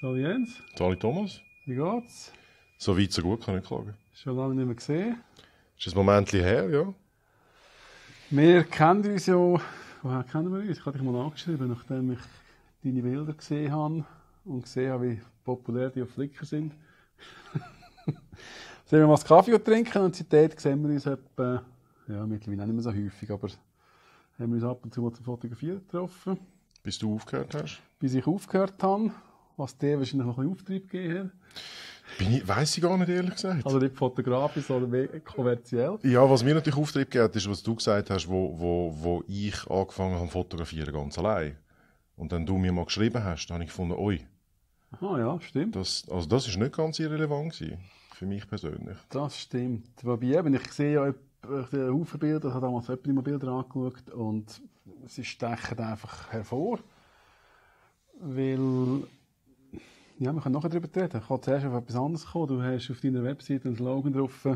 So Jens. Sorry Thomas. Wie geht's? So weit, so gut, kann ich klagen. Schon lange nicht mehr gesehen. Ist das Moment her, ja? Wir kennen uns ja. Woher kennen wir uns? Ich habe dich mal angeschrieben, nachdem ich deine Bilder gesehen habe und gesehen habe, wie populär die auf Flickr sind. sehen wir mal Kaffee trinken und seitdem sehen wir uns etwa, ja, mittlerweile nicht mehr so häufig, aber haben wir uns ab und zu mal zum Fotografieren getroffen. Bis du aufgehört hast? Bis ich aufgehört habe was dir wahrscheinlich noch ein Auftrieb gegeben hat. Bin ich, weiss ich gar nicht, ehrlich gesagt. Also nicht fotografisch, sondern kommerziell. Ja, was mir natürlich Auftrieb gegeben hat, ist, was du gesagt hast, wo, wo, wo ich angefangen habe fotografieren, ganz allein. Und dann du mir mal geschrieben hast, dann habe ich gefunden, oi. Aha, ja, stimmt. Das, also das ist nicht ganz irrelevant gewesen, für mich persönlich. Das stimmt. Wobei eben, ich sehe ja Haufen Bilder, ich habe damals jemanden Bilder angeschaut und sie stechen einfach hervor. Weil ja, wir können nachher darüber reden. Ich kann zuerst auf etwas anderes kommen. Du hast auf deiner Website einen Slogan drauf,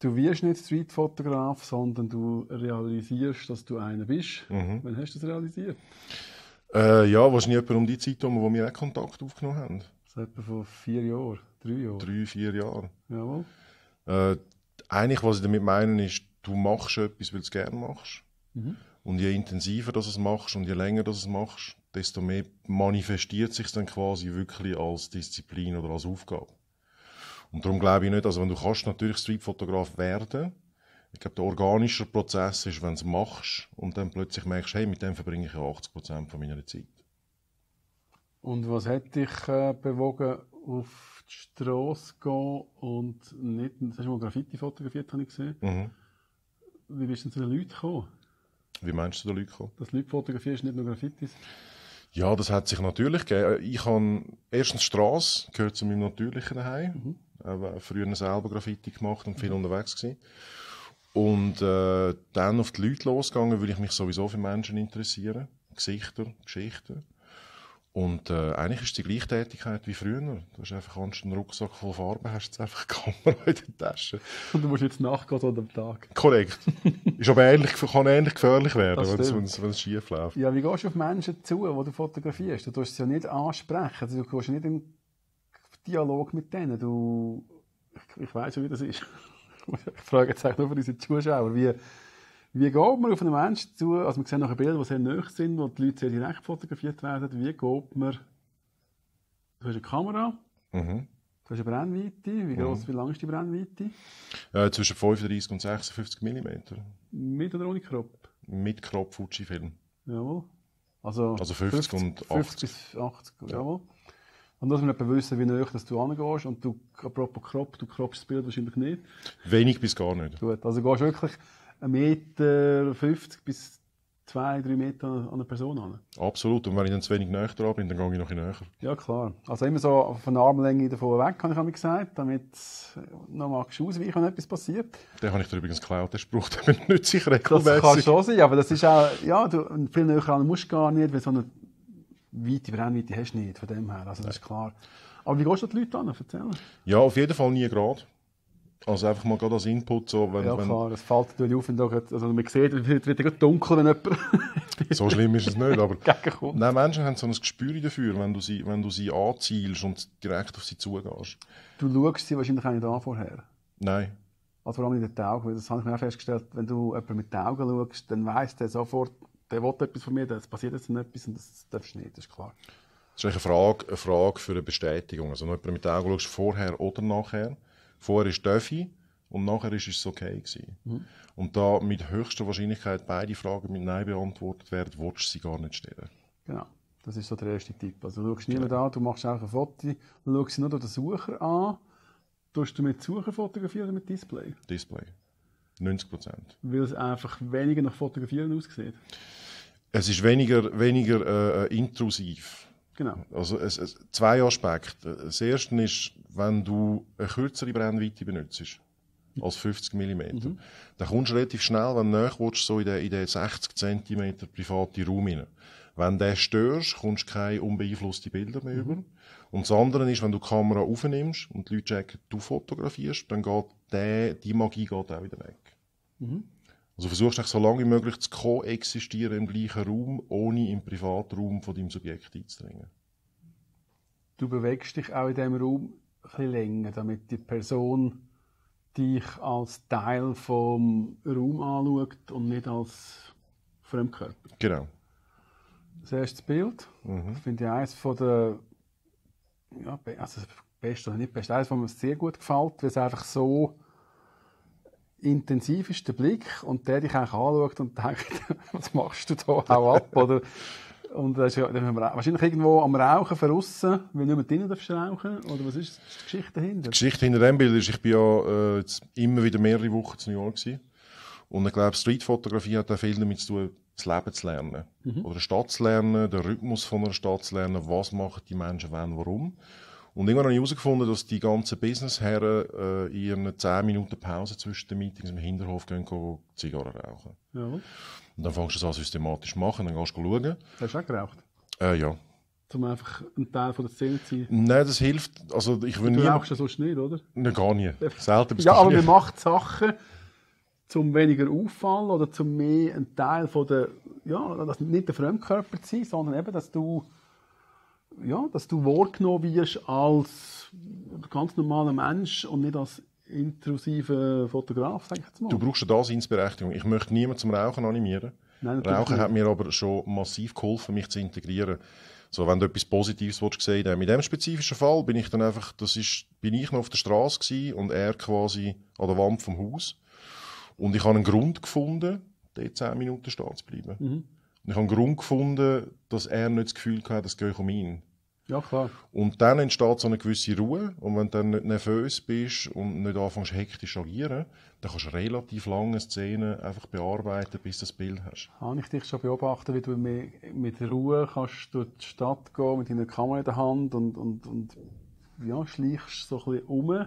du wirst nicht Streetfotograf, sondern du realisierst, dass du einer bist. Mhm. Wann hast du das realisiert? Äh, ja, wahrscheinlich etwa um die Zeit, wo wir auch Kontakt aufgenommen haben. So etwa vor vier Jahren, drei Jahren? Drei, vier Jahren. Jawohl. Äh, eigentlich, was ich damit meine, ist, du machst etwas, weil du es gerne machst. Mhm. Und je intensiver du es machst und je länger du es machst, desto mehr manifestiert sich dann quasi wirklich als Disziplin oder als Aufgabe. Und darum glaube ich nicht, also wenn du kannst natürlich Streetfotograf werden, ich glaube, der organische Prozess ist, wenn du es machst und dann plötzlich merkst, hey, mit dem verbringe ich ja 80% von meiner Zeit. Und was hat dich äh, bewogen, auf die Straße zu gehen und nicht, hast du mal Graffiti fotografiert, habe ich gesehen. Mhm. Wie bist du denn zu den Leuten gekommen? Wie meinst du, zu den Leuten gekommen? Dass Leute fotografierst, nicht nur Graffitis? Ja, das hat sich natürlich gegeben. Äh, ich habe erstens Straße gehört zu meinem natürlichen Heim. Mhm. Äh, früher selber Graffiti gemacht und viel mhm. unterwegs gewesen. Und äh, dann auf die Leute losgegangen, weil ich mich sowieso für Menschen interessiere. Gesichter, Geschichten. Und äh, eigentlich ist es die Gleichtätigkeit wie früher. Du hast einfach einen Rucksack voll Farben, hast jetzt einfach die Kamera in der Tasche. Und du musst jetzt nachgehen so am Tag. Korrekt. ist aber ähnlich, kann ähnlich gefährlich werden, wenn es schief läuft. Ja, wie gehst du auf Menschen zu, die du fotografierst? Du tust sie ja nicht ansprechen, also, du gehst nicht in Dialog mit denen. Du, ich, ich weiß schon, wie das ist. ich frage jetzt eigentlich nur für unsere Zuschauer, wie wie geht man auf einen Menschen zu, also wir sehen nachher Bilder, die sehr nöch sind, wo die Leute sehr direkt fotografiert werden, wie geht man, du hast eine Kamera, mhm. du hast eine Brennweite, wie groß, mhm. wie lang ist die Brennweite? Äh, zwischen 35 und 56 mm. Mit oder ohne Crop? Mit Crop Fujifilm. Jawohl. Also, also 50, 50 und 80. 50 bis 80, ja. jawohl. Und dass muss man wissen, wie nöch, dass du angehst. Und du, apropos Crop, du croppst das Bild wahrscheinlich nicht. Wenig bis gar nicht. Gut, also gehst wirklich 1,50 Meter bis 2-3 Meter an eine Person an. Absolut. Und wenn ich dann zu wenig näher dran bin, dann gehe ich noch näher. Ja, klar. Also immer so von der Armlänge davon weg, habe ich einmal gesagt, damit noch mal ausweichen, wenn etwas passiert. Den habe ich dir übrigens geklaut, der Spruch, den bin ich nicht regelmäßig. Das kann schon sein, aber das ist auch, ja, du, viel näher an musst du gar nicht, weil so eine weite Brennweite hast du nicht, von dem her. Also das ist klar. Aber wie gehst du die Leute an? Erzähl. Ja, auf jeden Fall nie Grad. Also einfach mal gerade als Input. So, wenn, ja klar, wenn... es fällt natürlich auf, wenn da also man sieht, es wird gerade dunkel, wenn jemand... so schlimm ist es nicht, aber... Nein, Menschen haben so ein Gespür dafür, wenn du, sie, wenn du sie anzielst und direkt auf sie zugehst. Du schaust sie wahrscheinlich auch nicht an vorher? Nein. Also vor allem in den Augen, weil das habe ich mir auch festgestellt, wenn du jemanden mit den Augen schaust, dann weiss der sofort, der will etwas von mir, es passiert jetzt etwas und das darfst du nicht, das ist klar. Das ist eine Frage, eine Frage für eine Bestätigung. Also wenn du jemanden mit den Augen schaust, vorher oder nachher, Vorher ist Dörfi und nachher ist es okay gewesen. Mhm. Und da mit höchster Wahrscheinlichkeit beide Fragen mit Nein beantwortet werden, willst du sie gar nicht stellen. Genau. Das ist so der erste Tipp. Also du schaust niemanden ja. an, du machst einfach ein Foto, du schaust nur den Sucher an. Tust du mit Sucher fotografieren oder mit Display? Display. 90 Prozent. Weil es einfach weniger nach Fotografieren aussieht? Es ist weniger, weniger äh, äh intrusiv. Genau. Also es, es, zwei Aspekte. Das erste ist, wenn du eine kürzere Brennweite benutzt als 50 mm, mhm. dann kommst du relativ schnell, wenn du näher willst, so in den, in den 60 cm privaten Raum hinein. Wenn du störst, kommst du keine unbeeinflussten Bilder mehr mhm. über. Und das andere ist, wenn du die Kamera aufnimmst und die Leute checken, du fotografierst, dann geht der, die Magie geht auch wieder weg. Mhm. Also versuchst dich so lange wie möglich zu koexistieren im gleichen Raum, ohne im Privatraum von deinem Subjekt einzudringen. Du bewegst dich auch in diesem Raum etwas länger, damit die Person dich als Teil vom Raum anschaut und nicht als Fremdkörper. Genau. Das erste Bild, mhm. das finde ich eines der ja, also best oder nicht best, eines, was mir sehr gut gefällt, weil es einfach so intensivste Blick und der dich eigentlich anschaut und denkt, was machst du da, hau ab, oder? Und das ist ja, dann wahrscheinlich irgendwo am Rauchen verrissen, weil niemand drinnen darfst rauchen, oder was ist die Geschichte dahinter? Die Geschichte hinter dem Bild ist, ich bin ja äh, immer wieder mehrere Wochen zu New York gewesen. und ich glaube, Streetfotografie hat auch viel damit zu tun, das Leben zu lernen. Mhm. Oder eine Stadt zu lernen, den Rhythmus von einer Stadt zu lernen, was machen die Menschen wann, warum. Und irgendwann habe ich herausgefunden, dass die ganzen Businessherren äh, in ihren 10 Minuten Pause zwischen den Meetings im Hinterhof gehen, gehen Zigarren rauchen. Ja. Und dann fängst du das an systematisch zu machen, dann gehst du schauen. Hast du auch geraucht? Äh, ja. Um einfach ein Teil von der Szene zu sein? Nein, das hilft. Also ich will du nie... rauchst ja sonst nicht, oder? Nein, gar nie. Selten bis Ja, aber man macht Sachen, um weniger auffallen oder um mehr ein Teil von der, ja, das nicht der Fremdkörper zu sein, sondern eben, dass du ja, dass du wahrgenommen wirst als ganz normaler Mensch und nicht als intrusiver Fotograf, sag ich jetzt mal. Du brauchst eine Daseinsberechtigung. Ich möchte niemanden zum Rauchen animieren. Nein, Rauchen nicht. hat mir aber schon massiv geholfen, mich zu integrieren. So, wenn du etwas Positives willst, gesehen hast. In diesem spezifischen Fall bin ich dann einfach, das ist, bin ich noch auf der Straße und er quasi an der Wand vom Haus. Und ich habe einen Grund gefunden, dort zehn Minuten stehen zu bleiben. Mhm ich habe einen Grund gefunden, dass er nicht das Gefühl hatte, es gehe um ihn. Ja, klar. Und dann entsteht so eine gewisse Ruhe. Und wenn du dann nicht nervös bist und nicht anfängst, hektisch agieren, dann kannst du relativ lange Szenen einfach bearbeiten, bis du das Bild hast. Habe ich dich schon beobachtet, wie du mit Ruhe kannst durch die Stadt gehen mit deiner Kamera in der Hand und, und, und ja, schleichst so ein bisschen um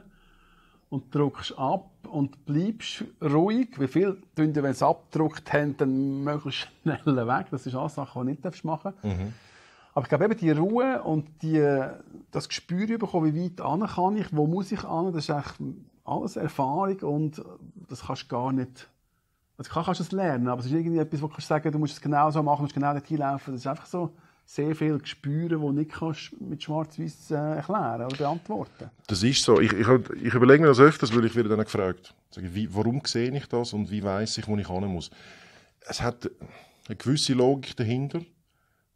und druckst ab und bleibst ruhig. Wie viel tun wenn sie abgedruckt haben, dann möglichst schnell weg. Das ist alles Sache, die du nicht machen darfst. Mhm. Aber ich glaube eben die Ruhe und die, das Gespür bekommen, wie weit an kann ich, wo muss ich an, das ist eigentlich alles Erfahrung und das kannst du gar nicht, also klar kannst du es lernen, aber es ist irgendwie etwas, wo du kannst sagen, du musst es genau so machen, du musst genau dorthin laufen, das ist einfach so, sehr viel spüren, die nicht kannst mit Schwarz-Weiß äh, erklären oder beantworten Das ist so. Ich, ich, ich überlege mir das öfters, weil ich werde dann gefragt, sage, wie, warum sehe ich das und wie weiß ich, wo ich hin muss. Es hat eine gewisse Logik dahinter,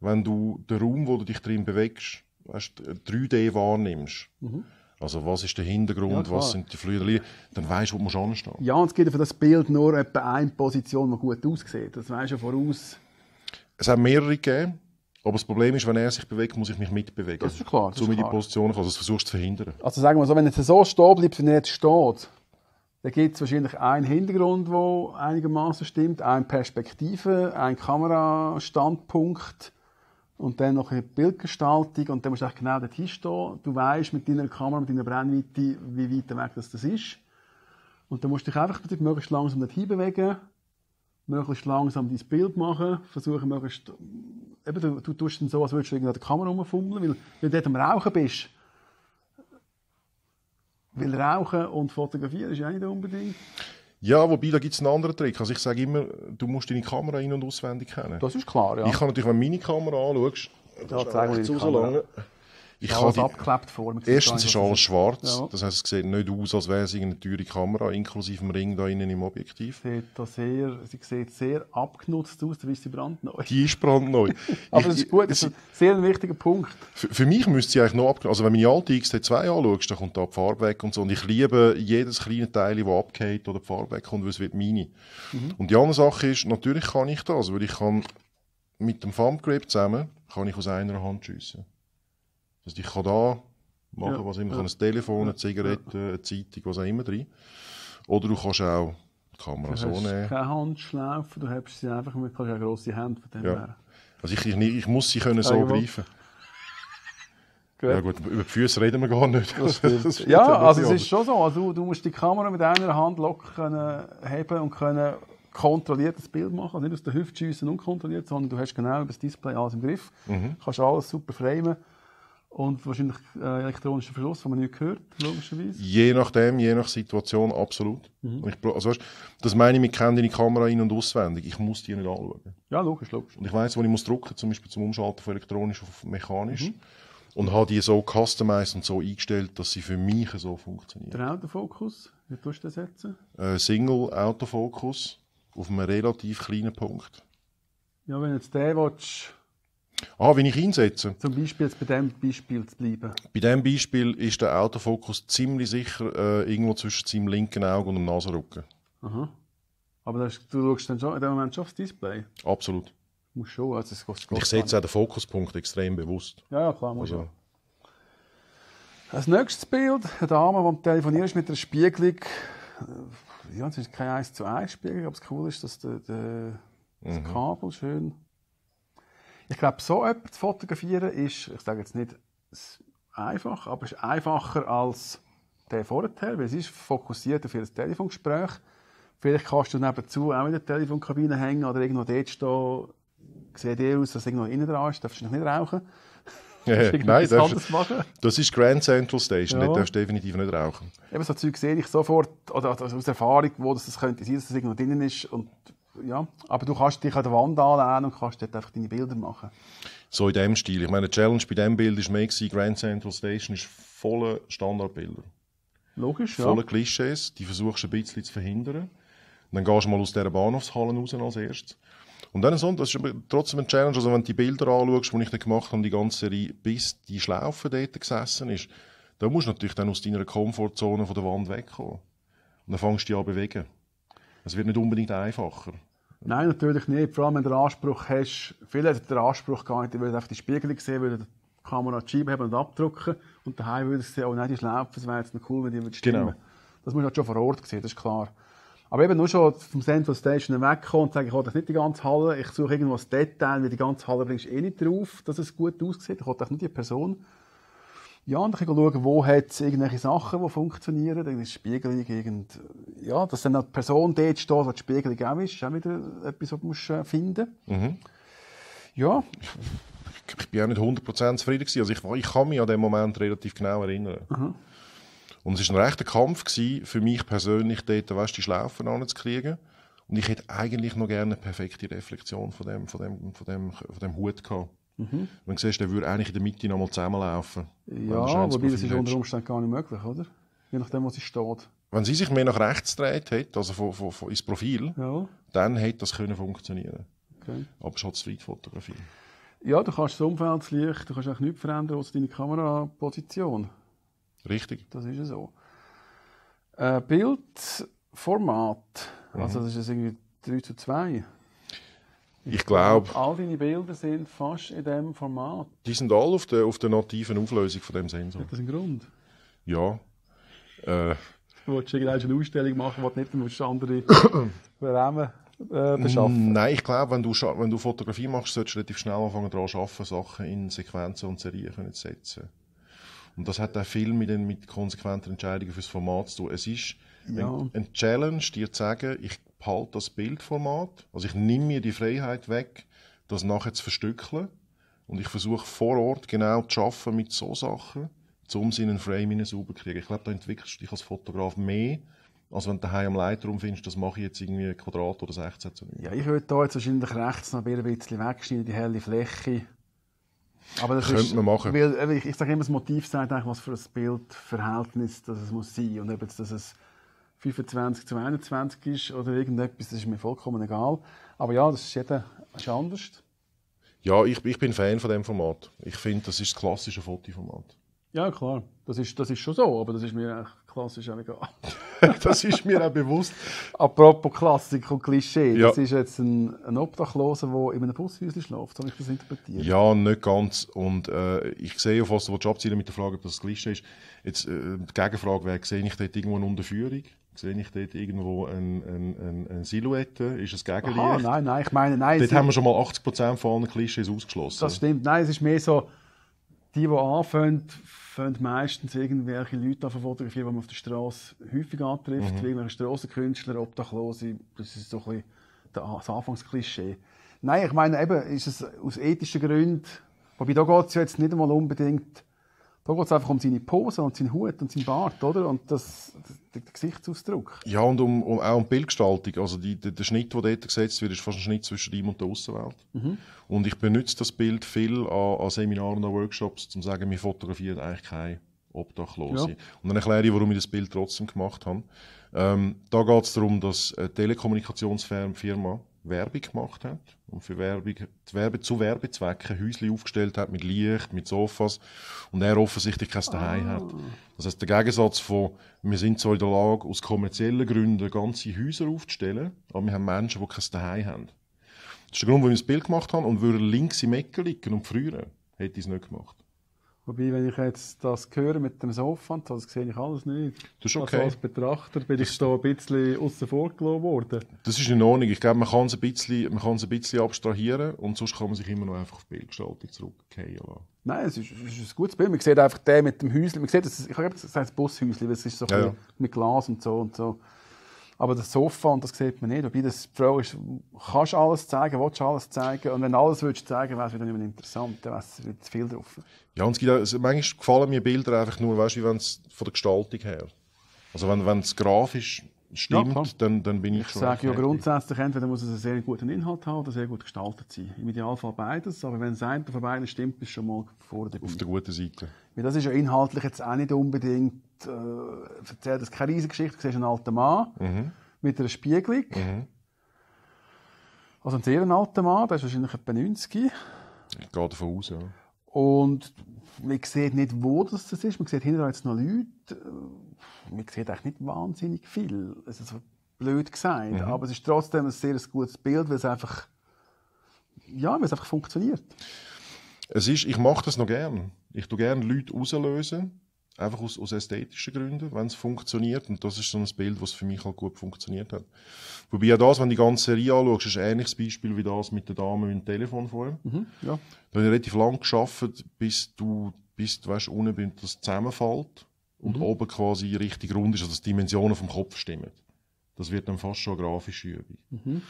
wenn du den Raum, wo du dich drin bewegst, weißt, 3D äh, wahrnimmst. Mhm. Also was ist der Hintergrund, ja, was sind die Flügel, dann weißt du, wo du anstehen Ja, es gibt für das Bild nur etwa eine Position, die gut aussieht. Das weißt du voraus. Es hat mehrere gegeben. Aber das Problem ist, wenn er sich bewegt, muss ich mich mitbewegen. Das ist klar. Das so ist die Positionen, kommen. Also das versuchst du zu verhindern. Also sagen wir so, wenn er so stehen bleibt, wie er jetzt steht, dann gibt es wahrscheinlich einen Hintergrund, der einigermaßen stimmt, eine Perspektive, einen Kamerastandpunkt und dann noch eine Bildgestaltung und dann musst du eigentlich genau dort hinstehen. Du weißt mit deiner Kamera, mit deiner Brennweite, wie weit weg das, das ist. Und dann musst du dich einfach möglichst langsam dort hinbewegen, möglichst langsam dein Bild machen, versuchen möglichst eben, du, du tust dann so, als würdest du irgendwie an der Kamera rumfummeln, weil wenn du dort am Rauchen bist, weil Rauchen und Fotografieren ist ja nicht unbedingt... Ja, wobei, da gibt es einen anderen Trick. Also ich sage immer, du musst deine Kamera in- und auswendig kennen. Das ist klar, ja. Ich kann natürlich, wenn du meine Kamera anschaust, da zeige ich ich ist alles abgeklebt vor mir. Erstens ist alles schwarz. Ja. Das heisst, es sieht nicht aus, als wäre es eine teure Kamera, inklusive dem Ring da innen im Objektiv. Sieht da sehr, sie sieht sehr abgenutzt aus, da ist sie brandneu. Die ist brandneu. Aber ich, das ist gut, das ist ein sehr wichtiger Punkt. Für, für mich müsste sie eigentlich noch abgenutzt Also wenn du meine alte XT2 anschaust, dann kommt da die Farbe weg und so. Und ich liebe jedes kleine Teil, das abgeht oder die Farbe wegkommt, weil es wird meine. Mhm. Und die andere Sache ist, natürlich kann ich das, weil ich kann mit dem Thumb Grip zusammen kann ich aus einer Hand schiessen. Also ich kann da machen, ja, was immer. Ich ja. kann ein Telefon, eine Zigarette, ja. eine Zeitung, was auch immer drin. Oder du kannst auch die Kamera du so nehmen. Du hast keine Handschlaufe, du hast sie einfach mit keine grosse Hand von dem ja. Also ich, ich, ich, muss sie können so greifen. Gut. Ja gut, über die Füße reden wir gar nicht. Das das ja, also es ist schon so. Also, du musst die Kamera mit einer Hand locker können heben und können kontrolliert das Bild machen. Also nicht aus der Hüfte schiessen, unkontrolliert, sondern du hast genau über das Display alles im Griff. Mhm. Kannst alles super framen. Und wahrscheinlich äh, elektronischer Verschluss, den man nicht gehört, logischerweise. Je nachdem, je nach Situation, absolut. Mhm. Ich, also, weißt, das meine ich, mit kennen deine Kamera in- und auswendig. Ich muss die nicht anschauen. Ja, logisch, logisch. Und ich weiß, wo ich muss drücken zum Beispiel zum Umschalten von elektronisch auf mechanisch. Mhm. Und habe die so customized und so eingestellt, dass sie für mich so funktioniert. Der Autofokus, wie tust du das setzen? Äh, Single Autofokus auf einem relativ kleinen Punkt. Ja, wenn jetzt den willst, Ah, wie ich einsetze? Zum Beispiel bei diesem Beispiel zu bleiben. Bei diesem Beispiel ist der Autofokus ziemlich sicher äh, irgendwo zwischen seinem linken Auge und dem Nasenrücken. Aha. Aber das, du schaust dann schon in dem Moment schon aufs Display? Absolut. Muss schon, also es kostet Ich setze auch den Fokuspunkt extrem bewusst. Ja, ja klar, muss also. Schon. Als nächstes Bild, eine Dame, die telefonierst mit einer Spiegelung. Äh, ja, es ist kein 1 zu 1 Spiegelung, aber das cool ist, dass der, der, das mhm. Kabel schön ich glaube, so etwas zu fotografieren ist, ich sage jetzt nicht einfach, aber es ist einfacher als der Vorteil, weil es ist fokussiert auf ihr Telefongespräch. Vielleicht kannst du nebenzu auch in der Telefonkabine hängen oder irgendwo dort stehen. Sieht dir aus, dass irgendwo innen dran ist, darfst du noch nicht rauchen. Ja, nein, darfst, das ist Grand Central Station, ja. da darfst du definitiv nicht rauchen. Eben so Zeug sehe ich sofort, oder aus Erfahrung, wo das, das könnte sein, dass das irgendwo drinnen ist und ja, aber du kannst dich an der Wand anlehnen und kannst dort einfach deine Bilder machen. So in dem Stil. Ich meine, die Challenge bei diesem Bild war mehr, Grand Central Station ist voller Standardbilder. Logisch, voller ja. Voller Klischees, die versuchst du ein bisschen zu verhindern. Und dann gehst du mal aus dieser Bahnhofshalle raus als erstes. Und dann so, das ist aber trotzdem eine Challenge, also wenn du die Bilder anschaust, die ich dann gemacht habe, die ganze Serie, bis die Schlaufe dort gesessen ist, dann musst du natürlich dann aus deiner Komfortzone von der Wand wegkommen. Und dann fängst du dich an zu bewegen. Es wird nicht unbedingt einfacher. Nein, natürlich nicht. Vor allem, wenn du den Anspruch hast, viele hätten den Anspruch gar nicht, die würden auf die Spiegelung sehen, würden die Kamera schieben und abdrucken und daheim würden sie sehen, oh nein, die Schläfe, es wäre jetzt noch cool, wenn die würde stimmen. Genau. Das muss man halt schon vor Ort sehen, das ist klar. Aber eben nur schon vom Central Station wegkommen und sagen, ich nicht die ganze Halle, ich suche irgendwas das Detail, weil die ganze Halle bringst du eh nicht drauf, dass es gut aussieht, ich will auch nicht die Person. Ja, und dann schauen, wo hat es irgendwelche Sachen, die funktionieren. Dann ist Spiegelung irgend, ja, dass dann eine Person dort steht, wo die Spiegelung auch ist, ist auch wieder etwas, was du musst äh, finden mhm. Ja. Ich, ich bin auch nicht 100% zufrieden gewesen. Also ich, ich kann mich an den Moment relativ genau erinnern. Mhm. Und es war ein rechter Kampf gewesen, für mich persönlich, dort, weißt, die Schlaufen anzukriegen. Und ich hätte eigentlich noch gerne eine perfekte Reflexion von dem, von dem, von dem, von dem Hut gehabt. Mhm. Wenn du siehst, der würde eigentlich in der Mitte nochmal zusammenlaufen. Ja, wobei das ist unter Umständen gar nicht möglich, oder? Je nachdem, wo sie steht. Wenn sie sich mehr nach rechts dreht hätte, also von, von, von ins Profil, ja. dann hätte das können funktionieren. Okay. Aber schon Streetfotografie. Ja, du kannst das Umfeld, das du kannst eigentlich nichts verändern als deine Kameraposition. Richtig. Das ist ja so. Äh, Bildformat, also, mhm. also das ist irgendwie 3 zu 2. Ich glaube. All deine Bilder sind fast in diesem Format. Die sind alle auf der, auf der nativen Auflösung von dem Sensor. Hat das einen Grund? Ja. Äh, du willst eine Ausstellung machen, die nicht musst andere Rahmen äh, beschaffen mm, Nein, ich glaube, wenn du, wenn du Fotografie machst, solltest du relativ schnell anfangen daran zu arbeiten, Sachen in Sequenzen und Serien können zu setzen. Und das hat auch viel mit, den, mit konsequenten Entscheidungen für das Format zu tun. Es ist ja. ein, ein Challenge, dir zu sagen, ich behalte das Bildformat. Also ich nehme mir die Freiheit weg, das nachher zu verstückeln. Und ich versuche vor Ort genau zu arbeiten mit so Sachen, um sie in einen Frame sauber zu kriegen. Ich glaube, da entwickelst du dich als Fotograf mehr, als wenn du daheim am Lightroom findest, das mache ich jetzt irgendwie Quadrat oder 16 zu 9. Ja, ich würde da jetzt wahrscheinlich rechts noch ein bisschen wegschneiden, die helle Fläche. Aber das Könnte ist, man machen. Weil, also ich, ich sage immer, das Motiv sagt eigentlich, was für ein Bildverhältnis das es muss sein. Und ob jetzt, dass es 25 zu 21 ist oder irgendetwas, das ist mir vollkommen egal. Aber ja, das ist jeder ist anders. Ja, ich, ich bin Fan von dem Format. Ich finde, das ist das klassische Fotoformat. Ja, klar. Das ist, das ist schon so, aber das ist mir klassisch auch egal. das ist mir auch bewusst. Apropos Klassik und Klischee, ja. das ist jetzt ein, ein Obdachloser, der in einem Bushäuschen schläft, habe ich das interpretiert? Ja, nicht ganz. Und äh, ich sehe auf was du abzielen mit der Frage, ob das Klischee ist. Jetzt, äh, die Gegenfrage wäre, sehe ich dort irgendwo eine Unterführung? sehe ich dort irgendwo ein, ein, ein, eine Silhouette? Ist es Gegenlicht? Aha, nein, nein, ich meine, nein. Dort haben wir schon mal 80% von allen Klischees ausgeschlossen. Das stimmt. Nein, es ist mehr so, die, die anfangen, fangen meistens irgendwelche Leute an fotografieren, die man auf der Straße häufig antrifft. Mhm. Irgendwelche Strassenkünstler, Obdachlose. Das ist so ein bisschen das Anfangsklischee. Nein, ich meine, eben, ist es aus ethischen Gründen, wobei da geht es ja jetzt nicht einmal unbedingt da geht es einfach um seine Pose und seinen Hut und seinen Bart, oder? Und das, der, der Gesichtsausdruck. Ja, und um, um, auch um Bildgestaltung. Also die, der, der, Schnitt, der dort gesetzt wird, ist fast ein Schnitt zwischen ihm und der Außenwelt. Mhm. Und ich benutze das Bild viel an, an Seminaren und Workshops, um zu sagen, wir fotografieren eigentlich keine Obdachlose. Ja. Und dann erkläre ich, warum ich das Bild trotzdem gemacht habe. Ähm, da geht es darum, dass eine Telekommunikationsfirma Werbung gemacht hat und für Werbung, die Werbe, zu Werbezwecken Häusli aufgestellt hat mit Licht, mit Sofas und er offensichtlich kein Daheim ah. hat. Das heißt, der Gegensatz von, wir sind so in der Lage, aus kommerziellen Gründen ganze Häuser aufzustellen, aber wir haben Menschen, die kein Daheim haben. Das ist der Grund, warum wir das Bild gemacht haben und würde links im Ecken liegen und frieren, hätte ich es nicht gemacht. Wobei, wenn ich jetzt das höre mit dem Sofa, das sehe ich alles nicht. Das ist also okay. Also als Betrachter bin das ich da ein bisschen außen vor worden. Das ist in Ordnung. Ich glaube, man kann es ein bisschen, ein bisschen abstrahieren und sonst kann man sich immer noch einfach auf die Bildgestaltung zurückkehren lassen. Nein, es ist, es ist ein gutes Bild. Man sieht einfach den mit dem Häuschen. Man sieht, das, ich glaube, das heißt Bushäuschen, weil es ist so ja, ja. mit Glas und so und so. Aber das Sofa, und das sieht man nicht, wobei das Frau Frage ist, kannst alles zeigen, willst alles zeigen? Und wenn du alles willst zeigen, wäre es wieder nicht mehr interessant, dann wäre es zu viel drauf. Ja, und es gibt auch, also manchmal gefallen mir Bilder einfach nur, weißt du, wenn es von der Gestaltung her. Also wenn es grafisch stimmt, ja, dann, dann bin ich, ich schon. Ich sage ja grundsätzlich, entweder muss es einen sehr guten Inhalt haben oder sehr gut gestaltet sein. Im Idealfall beides, aber wenn es einer von beiden stimmt, bist du schon mal vor der Auf der guten Seite. Weil das ist ja inhaltlich jetzt auch nicht unbedingt, äh, erzählt das keine Riesengeschichte. du siehst einen alten Mann mhm. mit einer Spiegelung. Mhm. Also ein sehr alter Mann, der ist wahrscheinlich etwa 90. Ich gehe davon aus, ja. Und man sieht nicht, wo das ist. Man sieht hinterher jetzt noch Leute man sieht eigentlich nicht wahnsinnig viel. Es ist so blöd gesagt, mhm. aber es ist trotzdem ein sehr gutes Bild, weil es einfach, ja, weil es einfach funktioniert. Es ist, ich mache das noch gern. Ich tue gerne Leute rauslösen, einfach aus, aus ästhetischen Gründen, wenn es funktioniert. Und das ist so ein Bild, was für mich halt gut funktioniert hat. Wobei ja das, wenn du die ganze Serie anschaust, ist ein ähnliches Beispiel wie das mit der Dame mit dem Telefon vorher. Mhm, ja. Da habe ich relativ lang geschafft, bis du, bis du weißt, unten das zusammenfällt und mhm. oben quasi richtig rund ist, also dass die Dimensionen vom Kopf stimmen. Das wird dann fast schon grafisch grafische Übung. Mhm.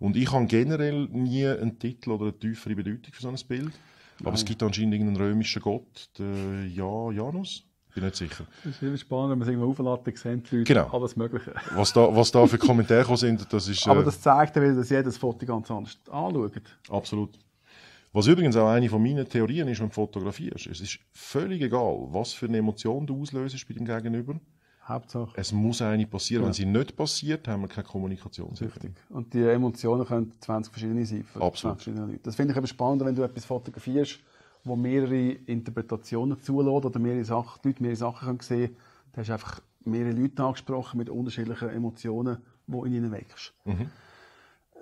Und ich habe generell nie einen Titel oder eine tiefere Bedeutung für so ein Bild. Nein. Aber es gibt anscheinend irgendeinen römischen Gott, den ja, Janus. Bin nicht sicher. Das ist immer spannend, wenn man es irgendwo aufladen, sehen Leute genau. alles Mögliche. Was da, was da für Kommentare sind, das ist... Aber äh, das zeigt ja wieder, dass jedes Foto ganz anders anschaut. Absolut. Was übrigens auch eine von meinen Theorien ist, wenn du fotografierst. Es ist völlig egal, was für eine Emotion du auslöst bei dem Gegenüber. Hauptsache. Es muss eine passieren. Ja. Wenn sie nicht passiert, haben wir keine Kommunikation. Richtig. Und die Emotionen können 20 verschiedene sein. Absolut. Verschiedene Leute. Das finde ich eben spannend, wenn du etwas fotografierst, wo mehrere Interpretationen zulässt oder mehrere Sachen, Leute mehrere Sachen können sehen können. Da hast du einfach mehrere Leute angesprochen mit unterschiedlichen Emotionen, die in ihnen wächst. Mhm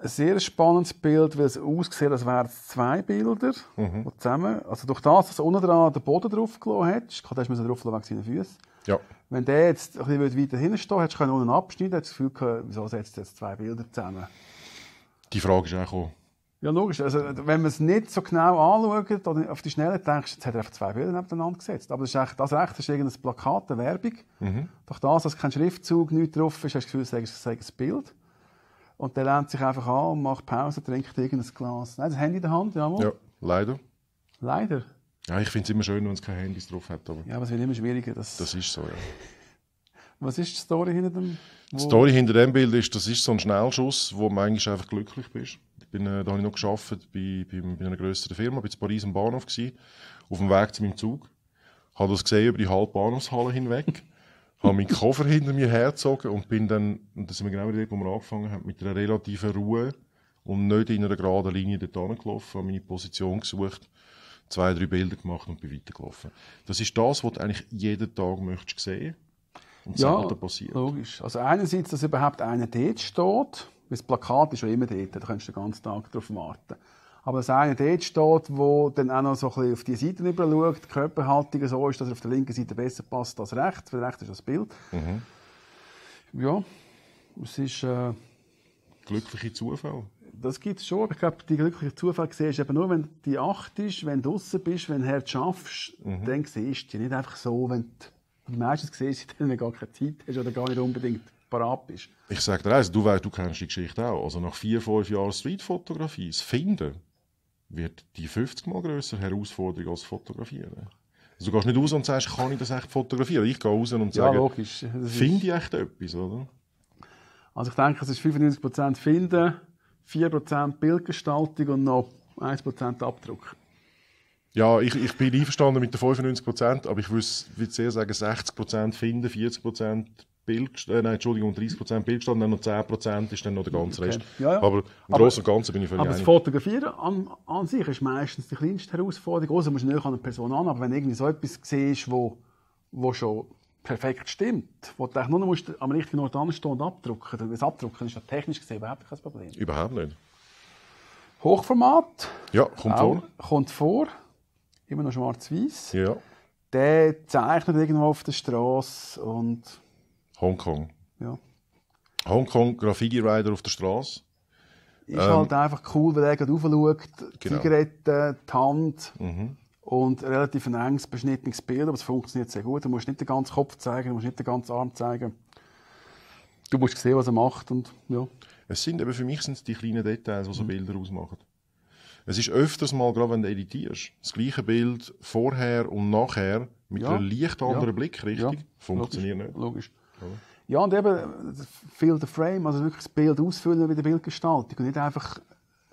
ein sehr spannendes Bild, weil es aussieht, als wären es zwei Bilder mhm. zusammen. Also durch das, dass unten dran der Boden drauf gelassen hat, kann der drauf wegen seinen Füßen. Ja. Wenn der jetzt ein bisschen weiter hinten stehen hättest du unten abschneiden können, hättest du das Gefühl wieso setzt jetzt zwei Bilder zusammen? Die Frage ist eigentlich auch. Ja, logisch. Also, wenn man es nicht so genau anschaut, oder auf die Schnelle denkst, jetzt hat er einfach zwei Bilder nebeneinander gesetzt. Aber das ist echt, das echt, das ist irgendein Plakat, eine Werbung. Mhm. Durch das, dass kein Schriftzug, nichts drauf ist, hast du das Gefühl, es sei ein Bild. Und der lernt sich einfach an und macht Pause, trinkt irgendein Glas. Nein, das Handy in der Hand, jawohl. Ja, leider. Leider. Ja, ich finde es immer schön, wenn es kein Handy drauf hat. Aber ja, aber es wird immer schwieriger. Das, das ist so, ja. Was ist die Story hinter dem? Die Story hinter dem Bild ist, das ist so ein Schnellschuss, wo man eigentlich einfach glücklich bist. Ich bin, äh, da habe ich noch geschafft bei, bei, bei, einer größeren Firma, bin in Paris am Bahnhof gewesen, auf dem Weg zu meinem Zug. Ich Habe das gesehen über die halbe Bahnhofshalle hinweg. habe meinen Koffer hinter mir hergezogen und bin dann, und das sind wir genau dort, wo wir angefangen haben, mit einer relativen Ruhe und nicht in einer geraden Linie dort gelaufen, habe meine Position gesucht, zwei, drei Bilder gemacht und bin weitergelaufen. Das ist das, was du eigentlich jeden Tag möchtest sehen und ja, selten passiert. logisch. Also einerseits, dass überhaupt einer dort steht, weil das Plakat ist ja immer dort, da kannst du den ganzen Tag drauf warten. Aber das eine dort steht, wo dann auch noch so ein bisschen auf die Seite rüber schaut, die Körperhaltung so ist, dass er auf der linken Seite besser passt als rechts, weil rechts ist das Bild. Mhm. Ja, es ist... Äh, Glücklicher Zufall. Das gibt es schon, aber ich glaube, die glückliche Zufall siehst du eben nur, wenn du Acht ist, wenn du draußen bist, wenn du her schaffst, mhm. dann siehst du die nicht einfach so, wenn du meistens siehst, wenn du gar keine Zeit hast oder gar nicht unbedingt parat bist. Ich sage dir eins, du, weißt, du kennst die Geschichte auch, also nach vier, fünf Jahren Streetfotografie, das Finden, wird die 50-mal größere Herausforderung als Fotografieren. Also du gehst nicht raus und sagst, kann ich das echt fotografieren? Ich gehe raus und sage, ja, finde ich echt etwas, oder? Also ich denke, es ist 95% Finden, 4% Bildgestaltung und noch 1% Abdruck. Ja, ich, ich bin einverstanden mit den 95%, aber ich würde sehr sagen, 60% Finden, 40% Bill, äh, nein, Entschuldigung, 30% Bildstand, gestanden, dann noch 10% ist dann noch der ganze Rest. Ja, ja. Aber im Großen und Ganzen bin ich völlig Aber einig. das Fotografieren an, an, sich ist meistens die kleinste Herausforderung. Also musst du näher an eine Person an, aber wenn du so etwas siehst, wo, wo schon perfekt stimmt, wo du nur noch musst am richtigen Ort anstehen und abdrucken, das Abdrucken ist ja technisch gesehen überhaupt kein Problem. Überhaupt nicht. Hochformat. Ja, kommt auch, vor. Kommt vor. Immer noch schwarz-weiß. Ja. Der zeichnet irgendwo auf der Straße und Hongkong. Ja. Hongkong, Graffiti Rider auf der Straße. Ist ähm, halt einfach cool, weil er gerade aufschaut, genau. Zigaretten, die Hand mhm. und relativ ein enges beschnittenes Bild, aber es funktioniert sehr gut. Du musst nicht den ganzen Kopf zeigen, du musst nicht den ganzen Arm zeigen. Du musst sehen, was er macht und ja. Es sind eben, für mich sind es die kleinen Details, die so mhm. Bilder ausmachen. Es ist öfters mal, gerade wenn du editierst, das gleiche Bild vorher und nachher mit ja. einer leicht anderen ja. Blickrichtung ja. funktioniert logisch. nicht. Logisch. Ja, und eben, fill the frame, also wirklich das Bild ausfüllen wie der Bildgestaltung und nicht einfach